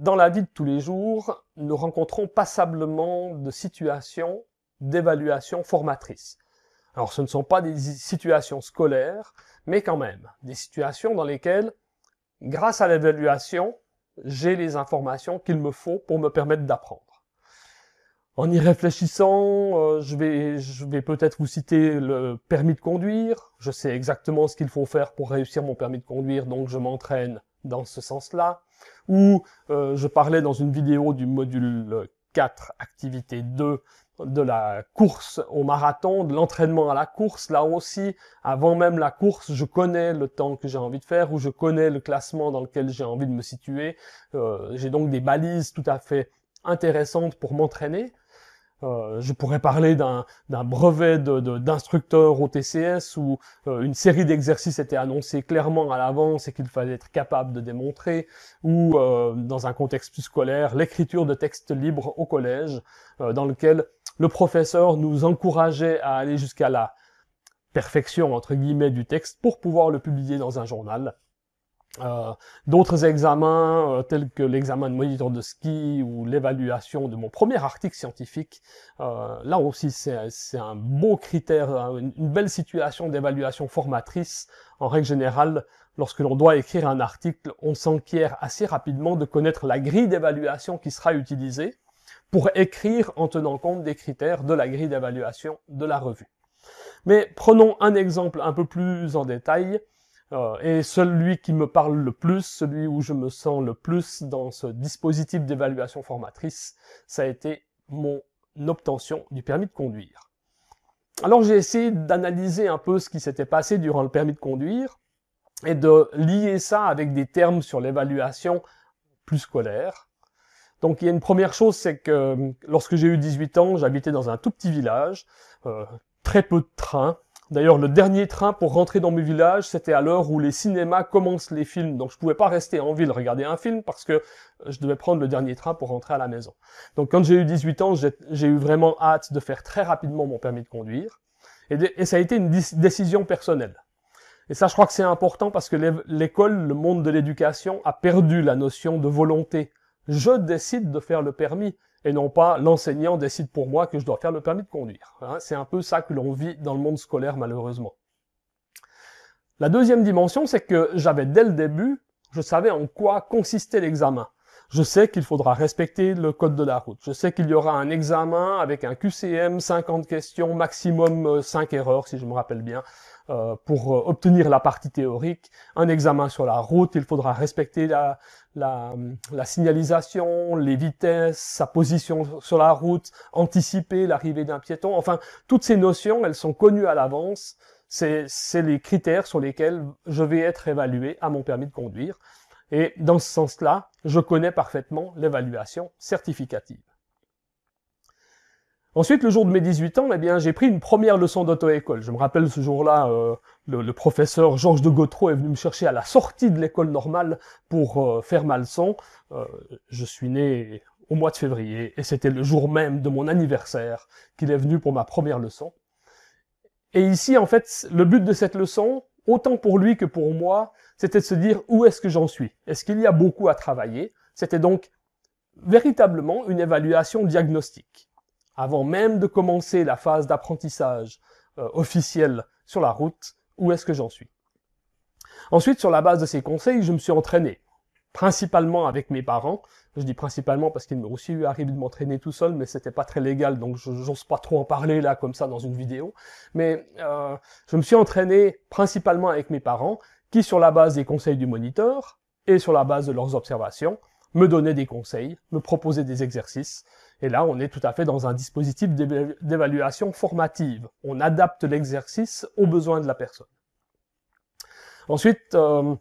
Dans la vie de tous les jours, nous rencontrons passablement de situations d'évaluation formatrice. Alors ce ne sont pas des situations scolaires, mais quand même, des situations dans lesquelles, grâce à l'évaluation, j'ai les informations qu'il me faut pour me permettre d'apprendre. En y réfléchissant, euh, je vais, je vais peut-être vous citer le permis de conduire. Je sais exactement ce qu'il faut faire pour réussir mon permis de conduire, donc je m'entraîne dans ce sens-là, ou euh, je parlais dans une vidéo du module 4, activité 2, de la course au marathon, de l'entraînement à la course. Là aussi, avant même la course, je connais le temps que j'ai envie de faire ou je connais le classement dans lequel j'ai envie de me situer. Euh, j'ai donc des balises tout à fait intéressantes pour m'entraîner. Euh, je pourrais parler d'un brevet d'instructeur au TCS où euh, une série d'exercices était annoncée clairement à l'avance et qu'il fallait être capable de démontrer, ou euh, dans un contexte plus scolaire, l'écriture de textes libres au collège, dans lequel le professeur nous encourageait à aller jusqu'à la perfection entre guillemets du texte pour pouvoir le publier dans un journal. Euh, d'autres examens euh, tels que l'examen de moniteur de ski ou l'évaluation de mon premier article scientifique. Euh, là aussi, c'est un beau critère, hein, une belle situation d'évaluation formatrice. En règle générale, lorsque l'on doit écrire un article, on s'enquiert assez rapidement de connaître la grille d'évaluation qui sera utilisée pour écrire en tenant compte des critères de la grille d'évaluation de la revue. Mais prenons un exemple un peu plus en détail. Euh, et celui qui me parle le plus, celui où je me sens le plus dans ce dispositif d'évaluation formatrice, ça a été mon obtention du permis de conduire. Alors j'ai essayé d'analyser un peu ce qui s'était passé durant le permis de conduire et de lier ça avec des termes sur l'évaluation plus scolaire. Donc il y a une première chose, c'est que euh, lorsque j'ai eu 18 ans, j'habitais dans un tout petit village, euh, très peu de trains, D'ailleurs, le dernier train pour rentrer dans mes villages, c'était à l'heure où les cinémas commencent les films. Donc, je pouvais pas rester en ville regarder un film parce que euh, je devais prendre le dernier train pour rentrer à la maison. Donc, quand j'ai eu 18 ans, j'ai eu vraiment hâte de faire très rapidement mon permis de conduire. Et, et ça a été une décision personnelle. Et ça, je crois que c'est important parce que l'école, le monde de l'éducation, a perdu la notion de volonté. Je décide de faire le permis et non pas l'enseignant décide pour moi que je dois faire le permis de conduire. Hein. c'est un peu ça que l'on vit dans le monde scolaire malheureusement. La deuxième dimension, c'est que j'avais dès le début, je savais en quoi consistait l'examen. Je sais qu'il faudra respecter le code de la route. Je sais qu'il y aura un examen avec un QCM, 50 questions, maximum 5 euh, erreurs, si je me rappelle bien, euh, pour euh, obtenir la partie théorique. Un examen sur la route, il faudra respecter la, la signalisation, les vitesses, sa position sur la route, anticiper l'arrivée d'un piéton. Enfin, toutes ces notions, elles sont connues à l'avance. C'est les critères sur lesquels je vais être évalué à mon permis de conduire. Et dans ce sens-là, je connais parfaitement l'évaluation certificative. Ensuite, le jour de mes 18 ans, eh bien, j'ai pris une première leçon d'auto-école. Je me rappelle ce jour-là, euh, le, professeur Georges de Gautreau est venu me chercher à la sortie de l'école normale pour euh, faire ma leçon. Euh, je suis né au mois de février et c'était le jour même de mon anniversaire qu'il est venu pour ma première leçon. Et ici, en fait, le but de cette leçon, autant pour lui que pour moi, c'était de se dire où est-ce que j'en suis Est-ce qu'il y a beaucoup à travailler C'était donc véritablement une évaluation diagnostique. Avant même de commencer la phase d'apprentissage euh, officielle sur la route, où est-ce que j'en suis Ensuite, sur la base de ces conseils, je me suis entraîné principalement avec mes parents. Je dis principalement parce qu'il m'est aussi arrivé de m'entraîner tout seul, mais c'était pas très légal, donc j'ose pas trop en parler là comme ça dans une vidéo. Mais euh, je me suis entraîné principalement avec mes parents, qui sur la base des conseils du moniteur et sur la base de leurs observations me donnaient des conseils, me proposaient des exercices. Et là, on est tout à fait dans un dispositif d'évaluation formative. On adapte l'exercice aux besoins de la personne. Ensuite, euh,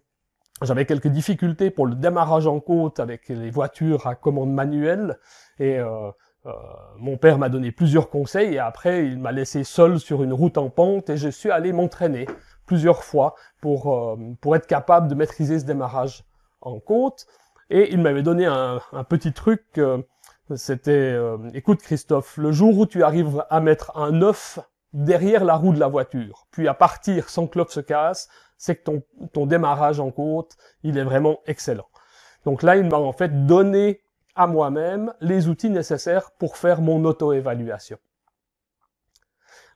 j'avais quelques difficultés pour le démarrage en côte avec les voitures à commande manuelle et euh, euh, mon père m'a donné plusieurs conseils et après il m'a laissé seul sur une route en pente et je suis allé m'entraîner plusieurs fois pour, euh, pour être capable de maîtriser ce démarrage en côte. Et il m'avait donné un, petit truc, c'était écoute Christophe, le jour où tu arrives à mettre un œuf derrière la roue de la voiture, puis à partir sans que l'offre se casse, c'est que ton, ton démarrage en côte, il est vraiment excellent. Donc là, il m'a en fait donné à moi-même les outils nécessaires pour faire mon auto-évaluation.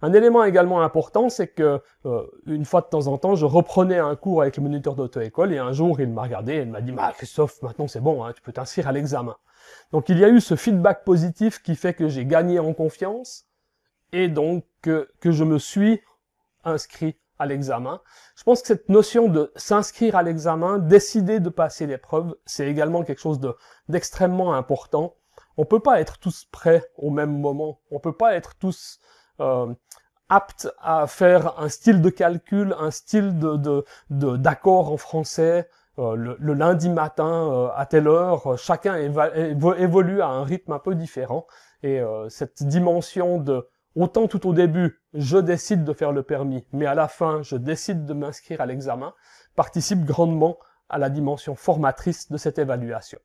Un élément également important, c'est que euh, une fois de temps en temps, je reprenais un cours avec le moniteur d'auto-école et un jour, il m'a regardé et il m'a dit "Bah Christophe, maintenant c'est bon, hein, tu peux t'inscrire à l'examen." Donc il y a eu ce feedback positif qui fait que j'ai gagné en confiance et donc que, je me suis inscrit à l'examen. Je pense que cette notion de s'inscrire à l'examen, décider de passer l'épreuve, c'est également quelque chose d'extrêmement important. On peut pas être tous prêts au même moment. On peut pas être tous euh, aptes à faire un style de calcul, un style de d'accord en français. Euh, le, lundi matin euh, à telle heure, chacun évolue à un rythme un peu différent et cette dimension de Autant tout au début, je décide de faire le permis, mais à la fin, je décide de m'inscrire à l'examen, participe grandement à la dimension formatrice de cette évaluation.